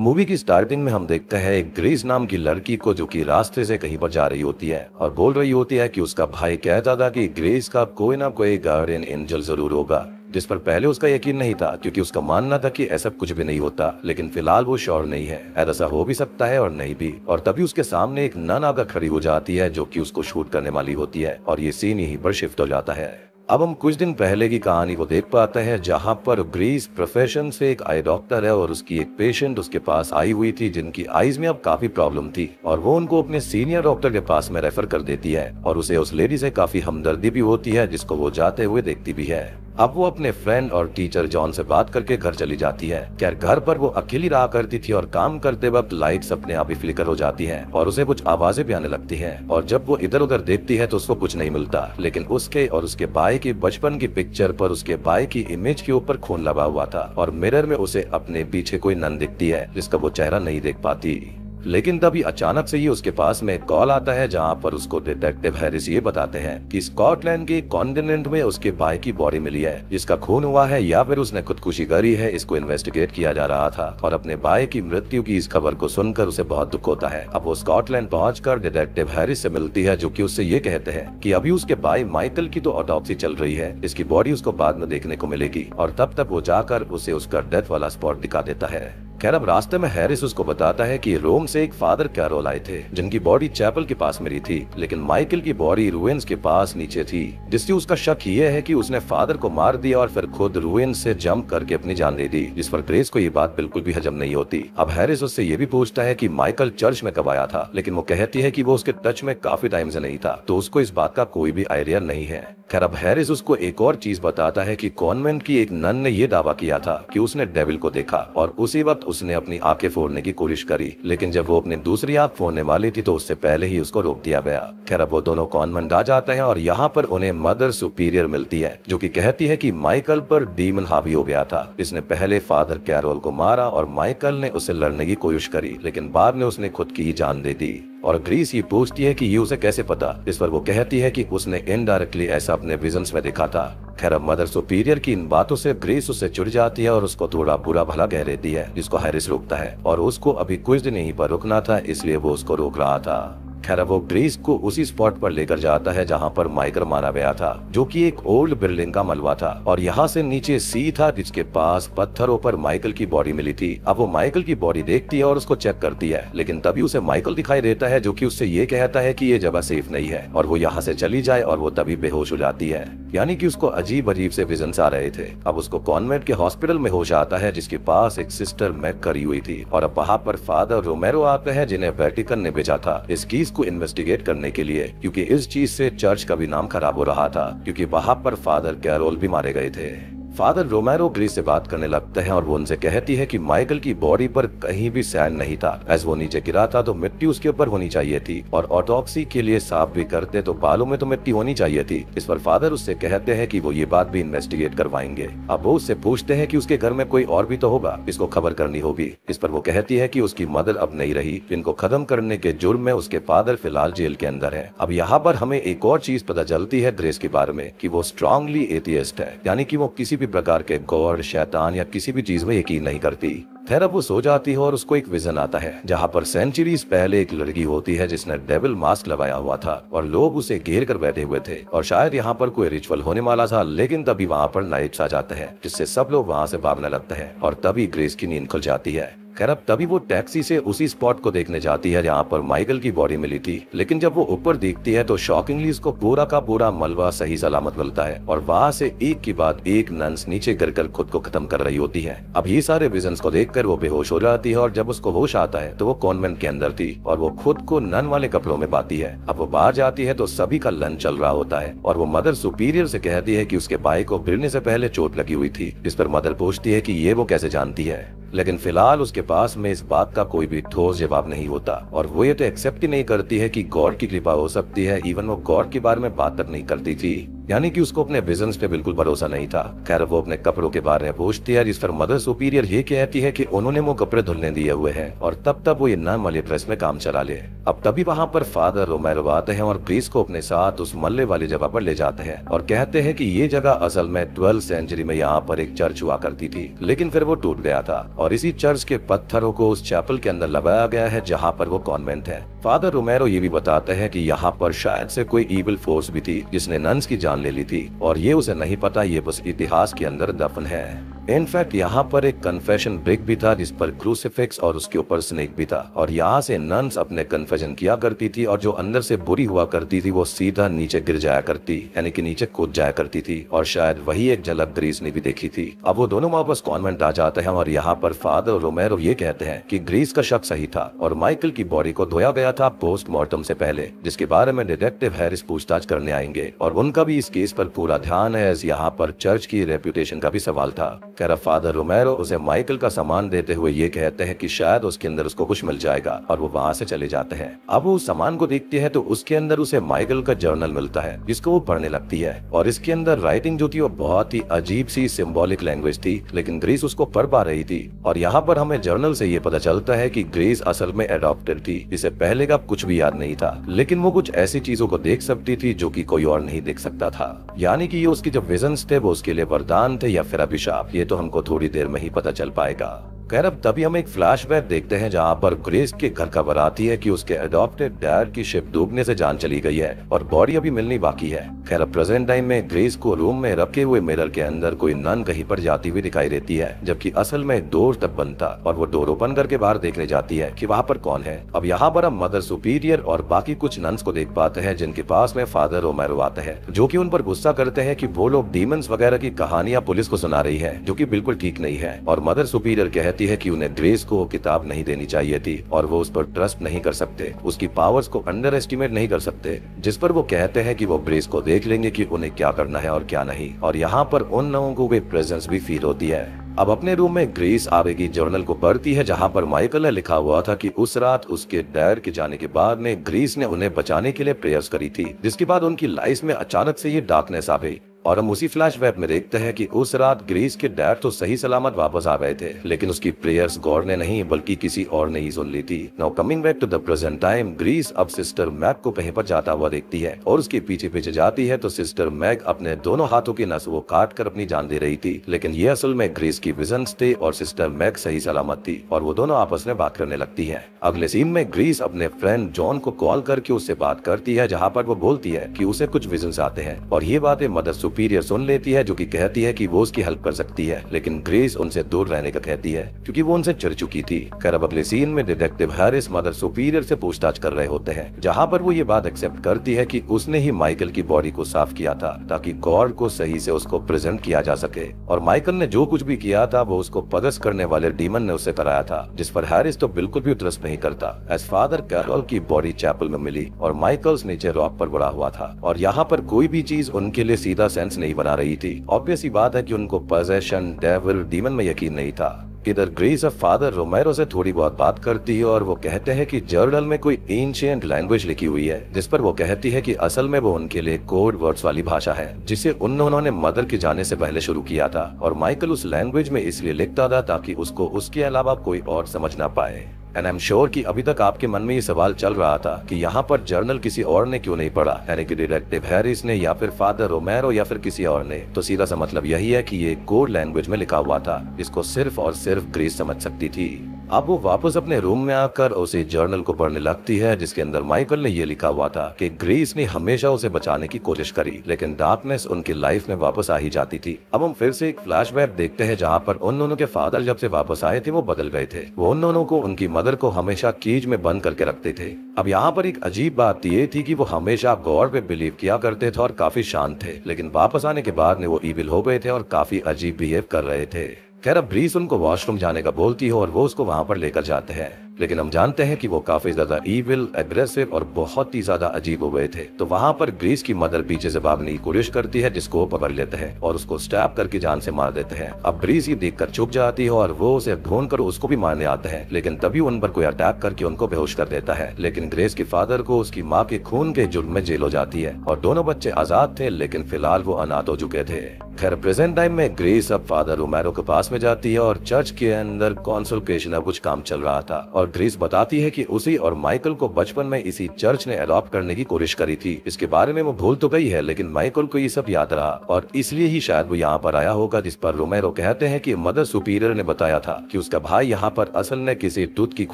movie की starting में हम देखते हैं एक ग्रीस नाम की लड़की को जो कि रास्ते से कहीं पर जा रही होती है और बोल रही होती है कि उसका भाई कहता था कि ग्रीस का कोई ना कोई गार्डियन एंजल जरूर होगा जिस पर पहले उसका यकीन नहीं था क्योंकि उसका मानना था कि ऐसा कुछ भी नहीं होता लेकिन फिलहाल वो श्योर नहीं है ऐसा हो भी सकता है और नहीं भी और तभी उसके सामने एक नन आकर खड़ी हो जाती है जो कि उसको शूट करने वाली होती है और ये सीन यहीं पर शिफ्ट हो जाता है अब हम कुछ दिन पहले की कहानी को देख पाते हैं जहां पर ग्रीस प्रोफेशन से एक आई डॉक्टर है और उसकी एक पेशेंट उसके पास आई हुई थी जिनकी आईज में अब काफी प्रॉब्लम थी और वो उनको अपने सीनियर डॉक्टर के पास में रेफर कर देती है और उसे उस लेडी से काफी हमदर्दी भी होती है जिसको वो जाते हुए देखती भी है अब वो अपने फ्रेंड और टीचर जॉन से बात करके घर चली जाती है खैर घर पर वो अकेली रहा करती थी और काम करते वक्त लाइट्स अपने आप ही फ्लिकर हो जाती है और उसे कुछ आवाजें भी आने लगती है और जब वो इधर उधर देखती है तो उसको कुछ नहीं मिलता लेकिन उसके और उसके बाई की बचपन की पिक्चर पर उसके बाई की इमेज के ऊपर खून लगा हुआ था और मिरर में उसे अपने पीछे कोई नन दिखती है जिसका वो चेहरा नहीं देख पाती लेकिन तभी अचानक से ही उसके पास में कॉल आता है जहाँ पर उसको डिटेक्टिव हैरिस ये बताते हैं कि स्कॉटलैंड के कॉन्टिनेंट में उसके भाई की बॉडी मिली है जिसका खून हुआ है या फिर उसने खुदकुशी करी है इसको इन्वेस्टिगेट किया जा रहा था और अपने भाई की मृत्यु की इस खबर को सुनकर उसे बहुत दुख होता है अब वो स्कॉटलैंड पहुँच डिटेक्टिव हैरिस ऐसी मिलती है जो की उससे ये कहते हैं की अभी उसके भाई माइकल की तो ऑटोपसी चल रही है इसकी बॉडी उसको बाद में देखने को मिलेगी और तब तक वो जाकर उसे उसका डेथ वाला स्पॉट दिखा देता है खैर अब रास्ते में हैरिस उसको बताता है कि रोम से एक फादर कैरोल आए थे जिनकी बॉडी चैपल के पास मिली थी लेकिन माइकल की बॉडी रुएंस के पास नीचे थी जिससे उसका शक ये है कि उसने फादर को मार दिया और फिर खुद रुएंस से जंप करके अपनी जान दे दी जिस पर ग्रेस को ये बात बिल्कुल भी हजम नहीं होती अब हैरिस उससे ये भी पूछता है की माइकल चर्च में कब आया था लेकिन वो कहती है की वो उसके टच में काफी टाइम से नहीं था तो उसको इस बात का कोई भी आइडिया नहीं है खैर अब हैरिस उसको एक और चीज बताता है की कॉन्वेंट की एक नन ने ये दावा किया था की उसने डेविल को देखा और उसी वक्त उसने अपनी आंखें फोड़ने की कोशिश करी लेकिन जब वो अपने दूसरी आंख फोड़ने वाली थी तो उससे पहले ही उसको रोक दिया गया खैर अब वो दोनों कॉन्वेंट आ जाते हैं और यहाँ पर उन्हें मदर सुपीरियर मिलती है जो की कहती है की माइकल पर डीमन हावी हो गया था इसने पहले फादर कैरोल को मारा और माइकल ने उसे लड़ने की कोशिश करी लेकिन बाद में उसने खुद की जान दे दी और ग्रीस ये पूछती है कि ये उसे कैसे पता इस पर वो कहती है कि उसने इनडायरेक्टली ऐसा अपने विजन में देखा था खैर अब मदर सुपीरियर की इन बातों से ग्रीस उससे चुड़ जाती है और उसको थोड़ा बुरा भला कह देती है जिसको हैरिस रोकता है और उसको अभी कुछ दिन यहीं पर रुकना था इसलिए वो उसको रोक रहा था खैर वो ग्रेस को उसी स्पॉट पर लेकर जाता है जहाँ पर माइकर मारा गया था जो कि एक ओल्ड बिल्डिंग का मलबा था और यहाँ से नीचे सी था जिसके पास पत्थरों पर माइकल की बॉडी मिली थी अब वो माइकल की बॉडी देखती है और उसको चेक करती है लेकिन तभी उसे माइकल दिखाई देता है जो की उससे ये कहता है की ये जगह सेफ नहीं है और वो यहाँ से चली जाए और वो तभी बेहोश हो जाती है यानी की उसको अजीब अजीब से विजन आ रहे थे अब उसको कॉन्वेंट के हॉस्पिटल में होश आता है जिसके पास एक सिस्टर मैक करी हुई थी और अब वहाँ पर फादर रोमेरो आते हैं जिन्हें वेटिकन ने भेजा था इसकी केस को इन्वेस्टिगेट करने के लिए क्योंकि इस चीज से चर्च का भी नाम खराब हो रहा था क्योंकि वहाँ पर फादर कैरोल भी मारे गए थे फादर रोमैरो ग्री से बात करने लगते हैं और वो उनसे कहती है कि माइकल की बॉडी पर कहीं भी सैन नहीं था एज वो नीचे गिरा था तो मिट्टी उसके ऊपर होनी चाहिए थी और ऑटोक्सी के लिए साफ भी करते तो बालों में तो मिट्टी होनी चाहिए थी इस पर फादर उससे कहते हैं की वो ये बात भी इन्वेस्टिगेट करवाएंगे अब वो उससे पूछते हैं की उसके घर में कोई और भी तो होगा इसको खबर करनी होगी इस पर वो कहती है की उसकी मदर अब नहीं रही इनको खत्म करने के जुर्म में उसके फादर फिलहाल जेल के अंदर है अब यहाँ पर हमें एक और चीज पता चलती है ग्रेस के बारे में की वो स्ट्रांगली एथियस्ट है यानी की वो किसी भी प्रकार के गौर शैतान या किसी भी चीज में यकीन नहीं करती फिर अब वो सो जाती है और उसको एक विजन आता है जहाँ पर सेंचुरीज पहले एक लड़की होती है जिसने डेविल मास्क लगाया हुआ था और लोग उसे घेर कर बैठे हुए थे और शायद यहाँ पर कोई रिचुअल होने वाला था लेकिन तभी वहाँ पर नाइट्स आ जाते हैं जिससे सब लोग वहाँ से भागने लगते हैं और तभी ग्रेस की नींद खुल जाती है खैर अब तभी वो टैक्सी से उसी स्पॉट को देखने जाती है जहाँ पर माइकल की बॉडी मिली थी लेकिन जब वो ऊपर देखती है तो शॉकिंगली उसको पूरा का पूरा मलबा सही सलामत मिलता है और वहाँ से एक के बाद एक नंस नीचे गिर कर खुद को खत्म कर रही होती है अब ये सारे विजन को देख कर वो बेहोश हो जाती है और जब उसको होश आता है तो वो कॉन्वेंट के अंदर थी और वो खुद को नन वाले कपड़ों में पाती है अब वो बाहर जाती है तो सभी का लंच चल रहा होता है और वो मदर सुपीरियर से कहती है कि उसके भाई को गिरने से पहले चोट लगी हुई थी जिस पर मदर पूछती है कि ये वो कैसे जानती है लेकिन फिलहाल उसके पास में इस बात का कोई भी ठोस जवाब नहीं होता और वो ये तो एक्सेप्ट ही नहीं करती है कि गॉड की कृपा हो सकती है इवन वो गॉड के बारे में बात तक नहीं करती थी यानी कि उसको अपने बिजनेस पे बिल्कुल भरोसा नहीं था खैर वो अपने कपड़ों के बारे में पूछती है जिस पर मदर सुपीरियर ये कहती है कि उन्होंने वो कपड़े धुलने दिए हुए हैं और तब तक वो ये नाम वाले प्रेस में काम चला ले अब तभी वहाँ पर फादर रोमेरो आते हैं और प्रीस को अपने साथ उस मल्ले वाली जगह पर ले जाते हैं और कहते हैं की ये जगह असल में ट्वेल्थ सेंचुरी में यहाँ पर एक चर्च हुआ करती थी लेकिन फिर वो टूट गया था और इसी चर्च के पत्थरों को उस चैपल के अंदर लगाया गया है जहाँ पर वो कॉन्वेंट है फादर रोमेरो ये भी बताते हैं कि यहाँ पर शायद से कोई ईबल फोर्स भी थी जिसने नंस की जान ले ली थी और ये उसे नहीं पता ये बस इतिहास के अंदर दफन है इनफैक्ट यहाँ पर एक कन्फेशन ब्रिक भी था जिस पर क्रूसिफिक्स और उसके ऊपर स्नेक भी था और यहाँ से नंस अपने कन्फेशन किया करती थी और जो अंदर से बुरी हुआ करती थी वो सीधा नीचे गिर जाया करती यानी कि नीचे कूद जाया करती थी और शायद वही एक झलक ग्रीस ने भी देखी थी अब वो दोनों वापस कॉन्वेंट आ जाते हैं और यहाँ पर फादर रोमेरो ये कहते हैं की ग्रीस का शक सही था और माइकल की बॉडी को धोया गया गया था पोस्टमार्टम से पहले जिसके बारे में डिटेक्टिव हैरिस पूछताछ करने आएंगे और उनका भी इस केस पर पूरा ध्यान है यहाँ पर चर्च की रेपुटेशन का भी सवाल था कैरा फादर रोमेरो उसे माइकल का सामान देते हुए ये कहते हैं कि शायद उसके अंदर उसको कुछ मिल जाएगा और वो वहाँ से चले जाते हैं अब वो सामान को देखती है तो उसके अंदर उसे माइकल का जर्नल मिलता है जिसको वो पढ़ने लगती है और इसके अंदर राइटिंग जो थी वो बहुत ही अजीब सी सिम्बोलिक लैंग्वेज थी लेकिन ग्रीस उसको पढ़ पा रही थी और यहाँ पर हमें जर्नल से ये पता चलता है की ग्रीस असल में एडोप्टेड थी इसे पहले पहले का कुछ भी याद नहीं था लेकिन वो कुछ ऐसी चीजों को देख सकती थी जो कि कोई और नहीं देख सकता था यानी कि ये उसकी जो विजन थे वो उसके लिए वरदान थे या फिर अभिशाप ये तो हमको थोड़ी देर में ही पता चल पाएगा खैर अब तभी हम एक फ्लैशबैक देखते हैं जहां पर ग्रेस के घर खबर आती है कि उसके अडॉप्टेड डैड की शिप डूबने से जान चली गई है और बॉडी अभी मिलनी बाकी है खैर अब प्रेजेंट टाइम में ग्रेस को रूम में रखे हुए मिरर के अंदर कोई नन कहीं पर जाती हुई दिखाई देती है जबकि असल में डोर तब बनता और वो डोर ओपन करके बाहर देखने जाती है की वहाँ पर कौन है अब यहाँ पर हम मदर सुपीरियर और बाकी कुछ नन्स को देख पाते हैं जिनके पास में फादर ओमेरो आते हैं जो की उन पर गुस्सा करते हैं की वो लोग डीमंस वगैरह की कहानियाँ पुलिस को सुना रही है जो की बिल्कुल ठीक नहीं है और मदर सुपीरियर कहते कहती है कि उन्हें द्वेष को वो किताब नहीं देनी चाहिए थी और वो उस पर ट्रस्ट नहीं कर सकते उसकी पावर्स को अंडर एस्टिमेट नहीं कर सकते जिस पर वो कहते हैं कि वो ब्रेस को देख लेंगे कि उन्हें क्या करना है और क्या नहीं और यहाँ पर उन लोगों को वे प्रेजेंस भी फील होती है अब अपने रूम में ग्रेस आवेगी जर्नल को पढ़ती है जहां पर माइकल ने लिखा हुआ था कि उस रात उसके डायर के जाने के बाद में ग्रीस ने उन्हें बचाने के लिए प्रेयर्स करी थी जिसके बाद उनकी लाइफ में अचानक से ये डार्कनेस आ गई और हम उसी फ्लैश में देखते हैं कि उस रात ग्रीस के डैड तो सही सलामत वापस आ गए थे लेकिन उसकी प्रेयर्स गौर ने नहीं बल्कि किसी और ने ही सुन ली थी now coming back to the present time Grace अब सिस्टर मैग को कहीं पर जाता हुआ देखती है और उसके पीछे पीछे जाती है तो सिस्टर मैग अपने दोनों हाथों की नस वो काट कर अपनी जान दे रही थी लेकिन ये असल में ग्रीस की विजन थे और सिस्टर मैक सही सलामत थी और वो दोनों आपस में बात करने लगती है अगले सीन में ग्रीस अपने फ्रेंड जॉन को कॉल करके उससे बात करती है जहाँ पर वो बोलती है की उसे कुछ विजन आते हैं और ये बातें मदर सुप सुपीरियर सुन लेती है जो कि कहती है कि वो उसकी हेल्प कर सकती है लेकिन ग्रेस उनसे दूर रहने का कहती है क्योंकि वो उनसे चिड़ चुकी थी खैर अब अगले सीन में डिटेक्टिव हैरिस मदर सुपीरियर से पूछताछ कर रहे होते हैं जहाँ पर वो ये बात एक्सेप्ट करती है की उसने ही माइकल की बॉडी को साफ किया था ताकि गॉड को सही से उसको प्रेजेंट किया जा सके और माइकल ने जो कुछ भी किया था वो उसको पदस करने वाले डीमन ने उसे कराया था जिस पर हैरिस तो बिल्कुल भी उतरस नहीं करता एज फादर कैरोल की बॉडी चैपल में मिली और माइकल्स नीचे रॉक पर बड़ा हुआ था और यहाँ पर कोई भी चीज उनके लिए सीधा सेंस नहीं बना रही थी ऑब्वियस बात है कि उनको पोजेशन डेविल डीमन में यकीन नहीं था इधर ग्रीस और फादर रोमेरो से थोड़ी बहुत बात करती है और वो कहते हैं कि जर्नल में कोई एंशियंट लैंग्वेज लिखी हुई है जिस पर वो कहती है कि असल में वो उनके लिए कोड वर्ड्स वाली भाषा है जिसे उन्होंने मदर के जाने से पहले शुरू किया था और माइकल उस लैंग्वेज में इसलिए लिखता था ताकि उसको उसके अलावा कोई और समझ ना पाए एंड आई एम श्योर कि अभी तक आपके मन में ये सवाल चल रहा था कि यहाँ पर जर्नल किसी और ने क्यों नहीं पढ़ा यानी कि डिटेक्टिव हैरिस ने या फिर फादर रोमेरो या फिर किसी और ने तो सीधा सा मतलब यही है कि ये कोड लैंग्वेज में लिखा हुआ था इसको सिर्फ और सिर्फ ग्रीस समझ सकती थी अब वो वापस अपने रूम में आकर उसे जर्नल को पढ़ने लगती है जिसके अंदर माइकल ने ये लिखा हुआ था कि ग्रीस ने हमेशा उसे बचाने की कोशिश करी लेकिन डार्कनेस उनकी लाइफ में वापस आ ही जाती थी अब हम फिर से एक फ्लैशबैक देखते हैं जहाँ पर उन दोनों के फादर जब से वापस आए थे वो बदल गए थे वो उन दोनों को उनकी मदर को हमेशा कीज में बंद करके रखते थे अब यहाँ पर एक अजीब बात ये थी की वो हमेशा गौर पे बिलीव किया करते थे और काफी शांत थे लेकिन वापस आने के बाद वो ईबिल हो गए थे और काफी अजीब बिहेव कर रहे थे खैर अब ब्रीस उनको वॉशरूम जाने का बोलती है और वो उसको वहां पर लेकर जाते हैं लेकिन हम जानते हैं कि वो काफी ज्यादा ईविल एग्रेसिव और बहुत ही ज्यादा अजीब हो गए थे तो वहाँ पर ग्रीस की मदर पीछे से भागने की कोशिश करती है जिसको पकड़ लेते हैं और उसको स्टैप करके जान से मार देते हैं अब ग्रीस ये देख कर चुप जाती है और वो उसे ढूंढ कर उसको भी मारने आते हैं लेकिन तभी उन पर कोई अटैक करके उनको बेहोश कर देता है लेकिन ग्रेस के फादर को उसकी माँ के खून के जुर्म में जेल हो जाती है और दोनों बच्चे आजाद थे लेकिन फिलहाल वो अनाथ हो चुके थे खैर प्रेजेंट टाइम में ग्रेस अब फादर रोमेरो के पास में जाती है और चर्च के अंदर कॉन्सल्टेशन का कुछ काम चल रहा था और और ग्रीस बताती है कि उसी और माइकल को बचपन में इसी चर्च ने अडॉप्ट करने की कोशिश करी थी इसके बारे में वो भूल तो गई है लेकिन माइकल को ये सब याद रहा और इसलिए ही शायद वो यहाँ पर आया होगा जिस पर रोमेरो कहते हैं कि मदर सुपीरियर ने बताया था कि उसका भाई यहाँ पर असल में किसी दूध की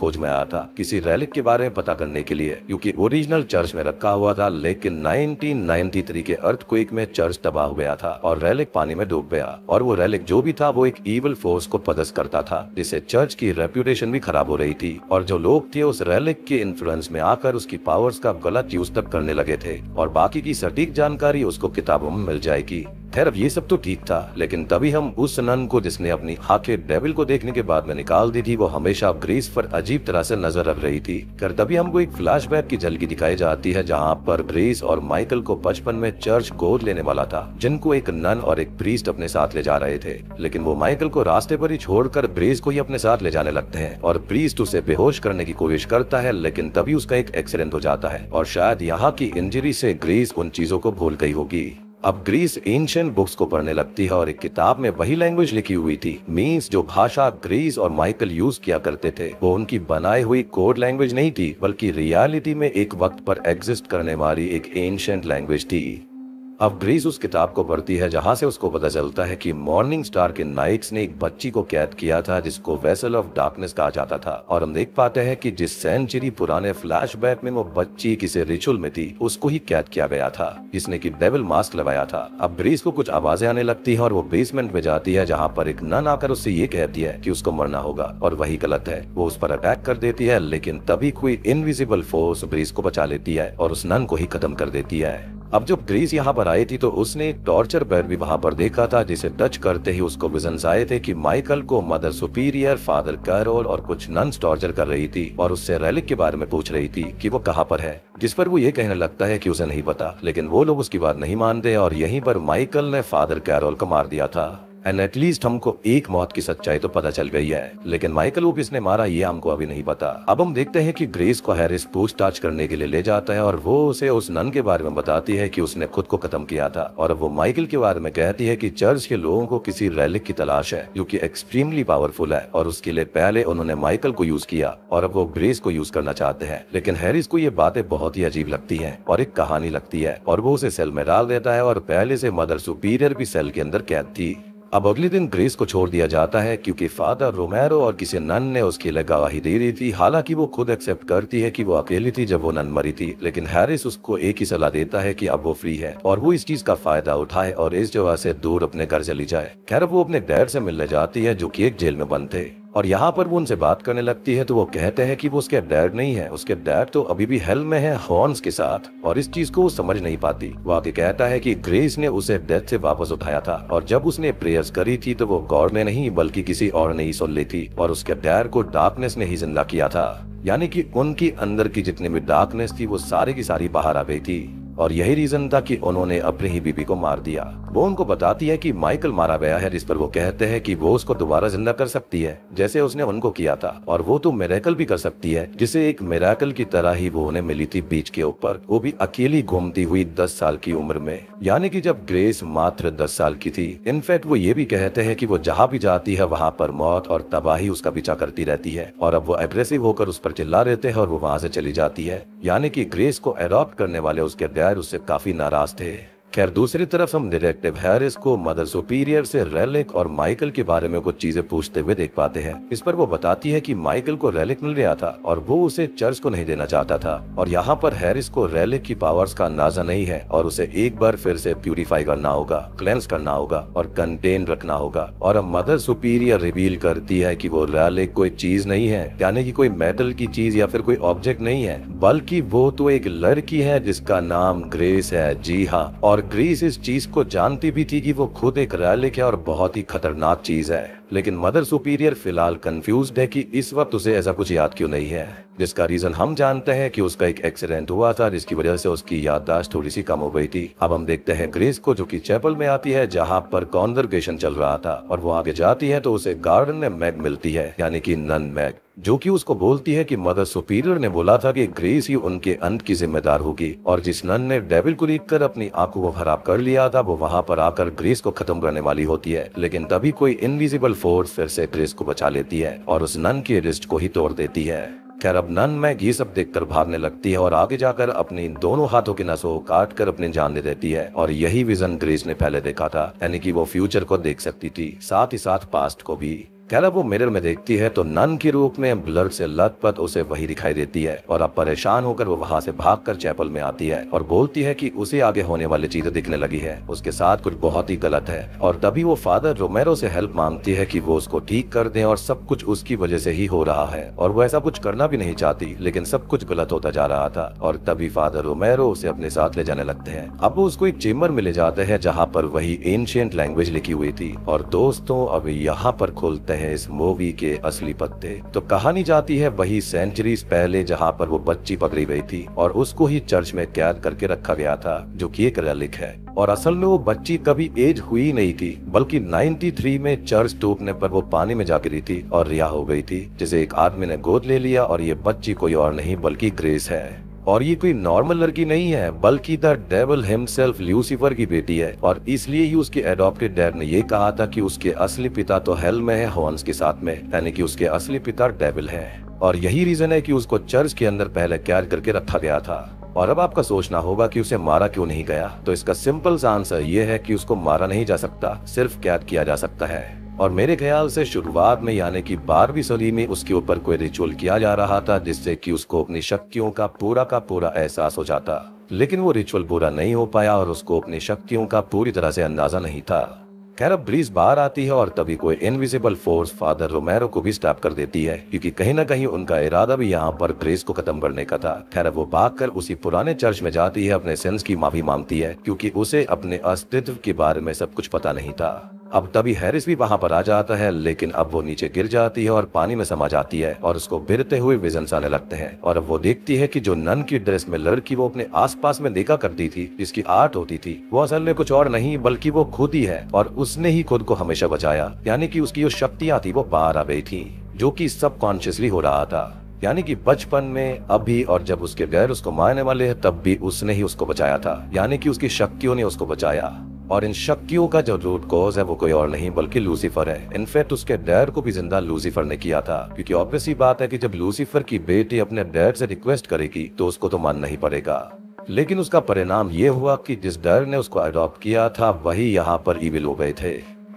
खोज में आया था किसी रैलिक के बारे में पता करने के लिए क्योंकि ओरिजिनल चर्च में रखा हुआ था लेकिन 1993 के क्विक में चर्च तबाह हो गया था और रैलिक पानी में डूब गया और वो रैलिक जो भी था वो एक ईवल फोर्स को पदस्थ करता था जिससे चर्च की रेप्यूटेशन भी खराब हो रही थी और जो लोग थे उस रैलिक के इन्फ्लुएंस में आकर उसकी पावर्स का गलत यूज तक करने लगे थे और बाकी की सटीक जानकारी उसको किताबों में मिल जाएगी खैर अब ये सब तो ठीक था लेकिन तभी हम उस नन को जिसने अपनी हाकेट डेविल को देखने के बाद में निकाल दी थी वो हमेशा ग्रीस पर अजीब तरह से नजर रख रही थी कर तभी हमको एक फ्लैश की झलकी दिखाई जाती है जहाँ पर ग्रीस और माइकल को बचपन में चर्च गोद लेने वाला था जिनको एक नन और एक प्रीस्ट अपने साथ ले जा रहे थे लेकिन वो माइकल को रास्ते पर ही छोड़कर ब्रीज को ही अपने साथ ले जाने लगते हैं और प्रीस्ट उसे बेहोश करने की कोशिश करता है लेकिन तभी उसका एक एक्सीडेंट हो जाता है और शायद यहाँ की इंजरी से ग्रीस उन चीजों को भूल गई होगी अब ग्रीस एंशियंट बुक्स को पढ़ने लगती है और एक किताब में वही लैंग्वेज लिखी हुई थी मीन्स जो भाषा ग्रीस और माइकल यूज किया करते थे वो उनकी बनाई हुई कोड लैंग्वेज नहीं थी बल्कि रियलिटी में एक वक्त पर एग्जिस्ट करने वाली एक एंशियंट लैंग्वेज थी अब ग्रीस उस किताब को पढ़ती है जहां से उसको पता चलता है कि मॉर्निंग स्टार के नाइट्स ने एक बच्ची को कैद किया था जिसको वेसल ऑफ डार्कनेस कहा जाता था और हम देख पाते हैं कि जिस सेंचुरी पुराने फ्लैशबैक में वो बच्ची किसी रिचुअल में थी उसको ही कैद किया गया था जिसने की डेबल मास्क लगाया था अब ग्रीस को कुछ आवाजें आने लगती है और वो बेसमेंट में जाती है जहाँ पर एक नन आकर उससे ये कहती है की उसको मरना होगा और वही गलत है वो उस पर अटैक कर देती है लेकिन तभी कोई इनविजिबल फोर्स ग्रीस को बचा लेती है और उस नन को ही खत्म कर देती है अब जब ग्रीस यहाँ पर आई थी तो उसने एक टॉर्चर बैन भी वहां पर देखा था जिसे टच करते ही उसको विजन्स आए थे कि माइकल को मदर सुपीरियर फादर कैरोल और कुछ नंस टॉर्चर कर रही थी और उससे रैलिक के बारे में पूछ रही थी कि वो कहाँ पर है जिस पर वो ये कहने लगता है कि उसे नहीं पता लेकिन वो लोग उसकी बात नहीं मानते और यहीं पर माइकल ने फादर कैरोल को मार दिया था एंड एटलीस्ट हमको एक मौत की सच्चाई तो पता चल गई है लेकिन माइकल वो किसने मारा ये हमको अभी नहीं पता अब हम देखते हैं कि ग्रेस को हैरिस पूछताछ करने के लिए ले जाता है और वो उसे उस नन के बारे में बताती है कि उसने खुद को खत्म किया था और वो माइकल के बारे में कहती है कि चर्च के लोगों को किसी रैलिक की तलाश है जो की एक्सट्रीमली पावरफुल है और उसके लिए पहले उन्होंने माइकल को यूज किया और अब वो ग्रेस को यूज करना चाहते हैं लेकिन हैरिस को ये बातें बहुत ही अजीब लगती है और एक कहानी लगती है और वो उसे सेल में डाल देता है और पहले से मदर सुपीरियर भी सेल के अंदर कैद थी अब अगले दिन ग्रेस को छोड़ दिया जाता है क्योंकि फादर रोमेरो और किसी नन ने उसके लिए गवाही दे दी थी हालांकि वो खुद एक्सेप्ट करती है कि वो अकेली थी जब वो नन मरी थी लेकिन हैरिस उसको एक ही सलाह देता है कि अब वो फ्री है और वो इस चीज का फायदा उठाए और इस जगह से दूर अपने घर चली जाए खैर वो अपने डैड से मिलने जाती है जो की एक जेल में बंद थे और यहाँ पर वो उनसे बात करने लगती है तो वो कहते हैं कि वो उसके डैड नहीं है उसके डैड तो अभी भी हेल में है हॉर्न्स के साथ और इस चीज को वो समझ नहीं पाती वो आगे कहता है कि ग्रेस ने उसे डेथ से वापस उठाया था और जब उसने प्रेयर्स करी थी तो वो गॉड में नहीं बल्कि किसी और ने ही सुन ली थी और उसके डैड को डार्कनेस ने ही जिंदा किया था यानी कि उनकी अंदर की जितनी भी डार्कनेस थी वो सारी की सारी बाहर आ गई थी और यही रीजन था कि उन्होंने अपनी ही बीबी को मार दिया वो उनको बताती है कि माइकल मारा गया है जिस पर वो कहते हैं कि वो उसको दोबारा जिंदा कर सकती है जैसे उसने उनको किया था और वो तो मेरेकल भी कर सकती है जिसे एक मेराकल की तरह ही वो उन्हें मिली थी बीच के ऊपर वो भी अकेली घूमती हुई दस साल की उम्र में यानी की जब ग्रेस मात्र दस साल की थी इनफैक्ट वो ये भी कहते हैं की वो जहाँ भी जाती है वहाँ पर मौत और तबाही उसका पीछा करती रहती है और अब वो एग्रेसिव होकर उस पर चिल्ला रहते हैं और वो वहाँ से चली जाती है यानी की ग्रेस को एडॉप्ट करने वाले उसके शायर उससे काफी नाराज थे खैर दूसरी तरफ हम डिटेक्टिव हैरिस को मदर सुपीरियर से रेलिक और माइकल के बारे में कुछ चीजें पूछते हुए देख पाते हैं इस पर वो बताती है कि माइकल को रेलिक मिल गया था और वो उसे चर्च को नहीं देना चाहता था और यहाँ पर हैरिस को रेलिक की पावर्स का अंदाजा नहीं है और उसे एक बार फिर से प्यूरिफाई करना होगा क्लेंस करना होगा और कंटेन रखना होगा और अब मदर सुपीरियर रिवील करती है की वो रेलिक कोई चीज नहीं है यानी की कोई मेटल की चीज या फिर कोई ऑब्जेक्ट नहीं है बल्कि वो तो एक लड़की है जिसका नाम ग्रेस है जी हाँ और ग्रीस इस चीज को जानती भी थी कि वो खुद एक रैलिक है और बहुत ही खतरनाक चीज है लेकिन मदर सुपीरियर फिलहाल कंफ्यूज है कि इस वक्त उसे ऐसा कुछ याद क्यों नहीं है जिसका रीजन हम जानते हैं कि उसका एक एक्सीडेंट हुआ था जिसकी वजह से उसकी याददाश्त थोड़ी सी कम हो गई थी अब हम देखते हैं ग्रेस को जो कि चैपल में आती है जहाँ पर कॉन्वर्गेशन चल रहा था और वो आगे जाती है तो उसे गार्डन में मैग मिलती है यानी कि नन मैग जो कि उसको बोलती है कि मदर सुपीरियर ने बोला था कि ग्रेस ही उनके अंत की जिम्मेदार होगी और जिस नन ने डेविल को कर अपनी आंखों को खराब कर लिया था वो वहां पर आकर ग्रेस को खत्म करने वाली होती है लेकिन तभी कोई इनविजिबल फोर्स फिर से क्रिस को बचा लेती है और उस नन के रिस्ट को ही तोड़ देती है खैर अब नन में घी सब देख भागने लगती है और आगे जाकर अपनी दोनों हाथों की नसों को काट कर अपनी जान दे देती है और यही विजन ग्रीस ने पहले देखा था यानी कि वो फ्यूचर को देख सकती थी साथ ही साथ पास्ट को भी कहला वो मिरर में देखती है तो नन के रूप में ब्लर से लतपत उसे वही दिखाई देती है और अब परेशान होकर वो वहाँ से भागकर चैपल में आती है और बोलती है कि उसे आगे होने वाली चीजें दिखने लगी है उसके साथ कुछ बहुत ही गलत है और तभी वो फादर रोमेरो से हेल्प मांगती है कि वो उसको ठीक कर दे और सब कुछ उसकी वजह से ही हो रहा है और वो ऐसा कुछ करना भी नहीं चाहती लेकिन सब कुछ गलत होता जा रहा था और तभी फादर रोमेरो उसे अपने साथ ले जाने लगते है अब उसको एक चेम्बर में ले जाते हैं जहाँ पर वही एंशियंट लैंग्वेज लिखी हुई थी और दोस्तों अभी यहाँ पर खोलते जाते हैं इस मूवी के असली पत्ते तो कहानी जाती है वही सेंचुरी पहले जहाँ पर वो बच्ची पकड़ी गई थी और उसको ही चर्च में कैद करके रखा गया था जो की एक रेलिक है और असल में वो बच्ची कभी एज हुई नहीं थी बल्कि 93 में चर्च टूटने पर वो पानी में जा गिरी थी और रिहा हो गई थी जिसे एक आदमी ने गोद ले लिया और ये बच्ची कोई और नहीं बल्कि ग्रेस है और ये कोई नॉर्मल लड़की नहीं है बल्कि द डेबल हिमसेल्फ ल्यूसीफर की बेटी है और इसलिए ही उसके एडोप्टेड डैड ने ये कहा था कि उसके असली पिता तो हेल में है हॉर्न्स के साथ में यानी कि उसके असली पिता डेबल है और यही रीजन है कि उसको चर्च के अंदर पहले कैद करके रखा गया था और अब आपका सोचना होगा कि उसे मारा क्यों नहीं गया तो इसका सिंपल सा आंसर ये है कि उसको मारा नहीं जा सकता सिर्फ कैद किया जा सकता है और मेरे ख्याल से शुरुआत में यानी कि बारहवीं सदी में उसके ऊपर कोई रिचुअल किया जा रहा था जिससे कि उसको अपनी शक्तियों का पूरा का पूरा एहसास हो जाता लेकिन वो रिचुअल पूरा नहीं हो पाया और उसको अपनी शक्तियों का पूरी तरह से अंदाजा नहीं था खैर अब ब्रीज बाहर आती है और तभी कोई इनविजिबल फोर्स फादर रोमेरो को भी स्टैप कर देती है क्योंकि कहीं ना कहीं उनका इरादा भी यहाँ पर ग्रेस को खत्म करने का था खैर वो भाग कर उसी पुराने चर्च में जाती है अपने सेंस की माफी मांगती है क्योंकि उसे अपने अस्तित्व के बारे में सब कुछ पता नहीं था अब तभी हैरिस भी वहां पर आ जाता है लेकिन अब वो नीचे गिर जाती है और पानी में समा जाती है और उसको गिरते हुए विजन आने लगते हैं और अब वो देखती है की जो नन की ड्रेस में लड़की वो अपने आस में देखा करती थी जिसकी आर्ट होती थी वो असल में कुछ और नहीं बल्कि वो खुद ही है और उसने ही खुद को हमेशा बचाया यानी की उसकी जो शक्तियाँ थी वो बाहर आ गई थी जो की सब कॉन्शियसली हो रहा था यानी कि बचपन में अभी और जब उसके गैर उसको मारने वाले हैं तब भी उसने ही उसको बचाया था यानी कि उसकी शक्तियों ने उसको बचाया और इन शक्तियों का जो रूट कॉज है वो कोई और नहीं बल्कि लूसीफर है इनफैक्ट उसके डैड को भी जिंदा लूसीफर ने किया था क्योंकि ऑब्वियस ही बात है कि जब लूसीफर की बेटी अपने डैड से रिक्वेस्ट करेगी तो उसको तो मानना ही पड़ेगा लेकिन उसका परिणाम ये हुआ कि जिस डर ने उसको अडॉप्ट किया था वही यहाँ पर इविल हो गए थे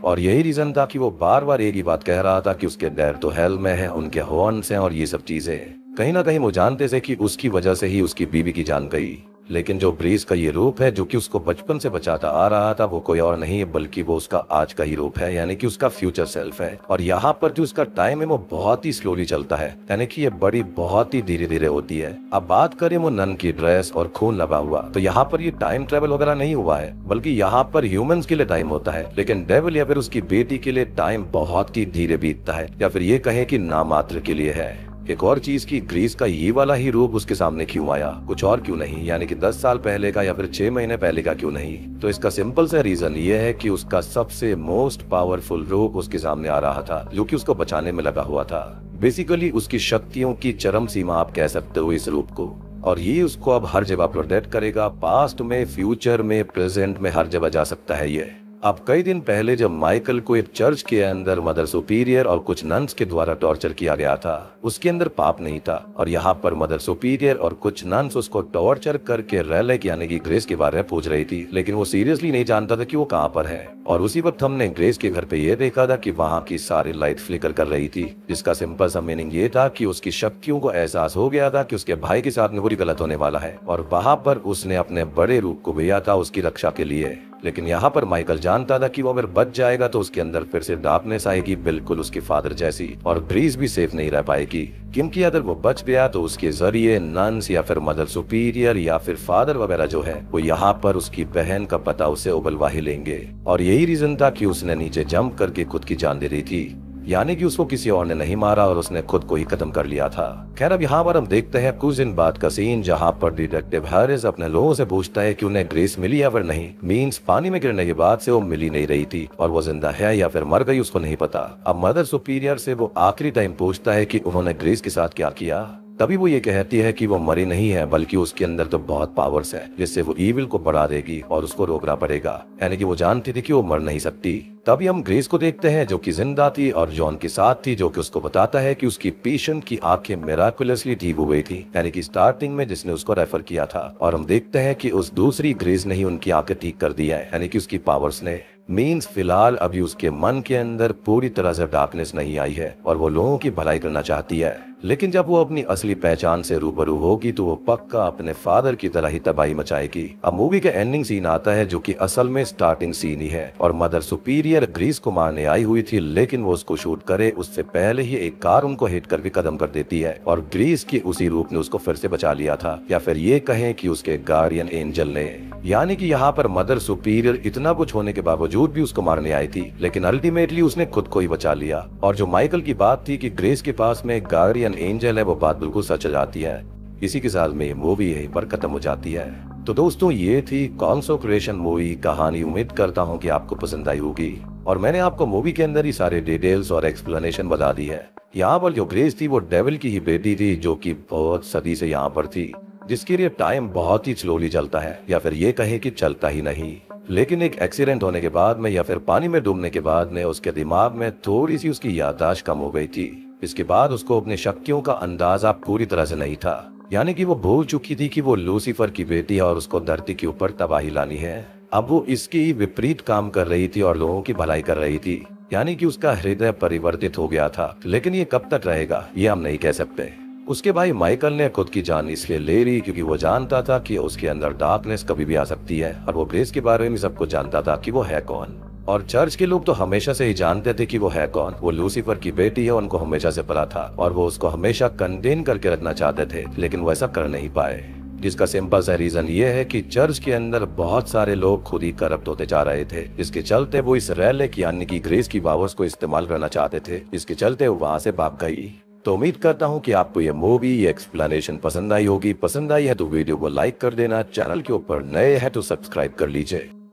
और यही रीजन था कि वो बार बार एक ही बात कह रहा था कि उसके डैड तो हेल में है उनके हॉर्न्स हैं और ये सब चीजें कहीं ना कहीं वो जानते थे कि उसकी वजह से ही उसकी बीवी की जान गई लेकिन जो ब्रीज का ये रूप है जो कि उसको बचपन से बचाता आ रहा था वो कोई और नहीं है बल्कि वो उसका आज का ही रूप है यानी कि उसका फ्यूचर सेल्फ है और यहाँ पर जो उसका टाइम है वो बहुत ही स्लोली चलता है यानी कि ये बड़ी बहुत ही धीरे धीरे होती है अब बात करें वो नन की ड्रेस और खून लगा हुआ तो यहाँ पर ये टाइम ट्रेवल वगैरह नहीं हुआ है बल्कि यहाँ पर ह्यूमन के लिए टाइम होता है लेकिन डेविल या फिर उसकी बेटी के लिए टाइम बहुत ही धीरे बीतता है या फिर ये कहे की नामात्र के लिए है एक और चीज की ग्रीस का ये वाला ही रूप उसके सामने क्यों आया कुछ और क्यों नहीं यानी कि दस साल पहले का या फिर छह महीने पहले का क्यों नहीं तो इसका सिंपल सा रीजन ये है कि उसका सबसे मोस्ट पावरफुल रूप उसके सामने आ रहा था जो कि उसको बचाने में लगा हुआ था बेसिकली उसकी शक्तियों की चरम सीमा आप कह सकते हो इस रूप को और ये उसको अब हर जगह प्रोटेक्ट करेगा पास्ट में फ्यूचर में प्रेजेंट में हर जगह जा सकता है ये अब कई दिन पहले जब माइकल को एक चर्च के अंदर मदर सुपीरियर और कुछ नंस के द्वारा टॉर्चर किया गया था उसके अंदर पाप नहीं था और यहाँ पर मदर सुपीरियर और कुछ नंस उसको टॉर्चर करके रेलिक यानी कि ग्रेस के बारे में पूछ रही थी लेकिन वो सीरियसली नहीं जानता था कि वो कहाँ पर है और उसी वक्त हमने ग्रेस के घर पे ये देखा था कि वहाँ की सारी लाइट फ्लिकर कर रही थी जिसका सिंपल सा मीनिंग ये था कि उसकी शक्तियों को एहसास हो गया था कि उसके भाई के साथ में बुरी गलत होने वाला है और वहाँ पर उसने अपने बड़े रूप को भेजा था उसकी रक्षा के लिए लेकिन यहाँ पर माइकल जानता था कि वो अगर बच जाएगा तो उसके अंदर फिर से डार्कनेस आएगी बिल्कुल उसके फादर जैसी और ब्रीज भी सेफ नहीं रह पाएगी क्योंकि अगर वो बच गया तो उसके जरिए नंस या फिर मदर सुपीरियर या फिर फादर वगैरह जो है वो यहाँ पर उसकी बहन का पता उसे उबलवा ही लेंगे और यही रीजन था की उसने नीचे जम्प करके खुद की जान दे रही थी यानी कि उसको किसी और ने नहीं मारा और उसने खुद को ही खत्म कर लिया था खैर अब यहाँ पर हम देखते हैं कुछ दिन बाद का सीन जहाँ पर डिटेक्टिव हैरिस अपने लोगों से पूछता है कि उन्हें ग्रेस मिली या फिर नहीं मीन्स पानी में गिरने के बाद से वो मिली नहीं रही थी और वो जिंदा है या फिर मर गई उसको नहीं पता अब मदर सुपीरियर से वो आखिरी टाइम पूछता है की उन्होंने ग्रेस के साथ क्या किया तभी वो ये कहती है कि वो मरी नहीं है बल्कि उसके अंदर तो बहुत पावर्स है जिससे वो ईविल को बढ़ा देगी और उसको रोकना पड़ेगा यानी कि वो जानती थी कि वो मर नहीं सकती तभी हम ग्रेस को देखते हैं जो कि जिंदा थी और जॉन के साथ थी जो कि उसको बताता है कि उसकी पेशेंट की आंखें मेराकुलसली ठीक हुई थी यानी कि स्टार्टिंग में जिसने उसको रेफर किया था और हम देखते हैं कि उस दूसरी ग्रेस ने ही उनकी आंखें ठीक कर दी है यानी कि उसकी पावर्स ने मीन्स फिलहाल अभी उसके मन के अंदर पूरी तरह से डार्कनेस नहीं आई है और वो लोगों की भलाई करना चाहती है लेकिन जब वो अपनी असली पहचान से रूबरू होगी तो वो पक्का अपने फादर की तरह ही तबाही मचाएगी अब मूवी का एंडिंग सीन आता है जो कि असल में स्टार्टिंग सीन ही है और मदर सुपीरियर ग्रीस को मारने आई हुई थी लेकिन वो उसको शूट करे उससे पहले ही एक कार उनको हिट करके कदम कर देती है और ग्रीस की उसी रूप ने उसको फिर से बचा लिया था या फिर ये कहें की उसके गार्डियन एंजल ने यानी की यहाँ पर मदर सुपीरियर इतना कुछ होने के बावजूद भी उसको मारने आई थी लेकिन अल्टीमेटली उसने खुद को ही बचा लिया और जो माइकल की बात थी कि ग्रेस के पास में गार्डियन गार्डियन एंजल है वो बात बिल्कुल सच हो जाती है इसी के साथ में मूवी यहीं पर खत्म हो जाती है तो दोस्तों ये थी कौन सो क्रिएशन मूवी कहानी उम्मीद करता हूँ कि आपको पसंद आई होगी और मैंने आपको मूवी के अंदर ही सारे डिटेल्स और एक्सप्लेनेशन बता दी है यहाँ पर जो ग्रेस थी वो डेविल की ही बेटी थी जो कि बहुत सदी से यहाँ पर थी जिसके लिए टाइम बहुत ही स्लोली चलता है या फिर ये कहे कि चलता ही नहीं लेकिन एक एक्सीडेंट होने के बाद में या फिर पानी में डूबने के बाद में उसके दिमाग में थोड़ी सी उसकी याददाश्त कम हो गई थी इसके बाद उसको अपने शक्तियों का अंदाजा पूरी तरह से नहीं था यानी कि वो भूल चुकी थी कि वो लूसीफर की बेटी है और उसको धरती के ऊपर तबाही लानी है अब वो इसकी विपरीत काम कर रही थी और लोगों की भलाई कर रही थी यानी कि उसका हृदय परिवर्तित हो गया था लेकिन ये कब तक रहेगा ये हम नहीं कह सकते उसके भाई माइकल ने खुद की जान इसलिए ले ली क्योंकि वो जानता था कि उसके अंदर डार्कनेस कभी भी आ सकती है और वो ब्रेस के बारे में सबको जानता था कि वो है कौन और चर्च के लोग तो हमेशा से ही जानते थे कि वो है कौन वो लूसीफर की बेटी है उनको हमेशा से पता था और वो उसको हमेशा कंटेन करके रखना चाहते थे लेकिन वो ऐसा कर नहीं पाए जिसका सिंपल सा रीजन ये है कि चर्च के अंदर बहुत सारे लोग खुद ही करप्ट होते जा रहे थे इसके चलते वो इस की यानी की ग्रेस की बावस को इस्तेमाल करना चाहते थे इसके चलते वहाँ से भाग गई तो उम्मीद करता हूँ कि आपको ये मूवी ये एक्सप्लेनेशन पसंद आई होगी पसंद आई है तो वीडियो को लाइक कर देना चैनल के ऊपर नए है तो सब्सक्राइब कर लीजिए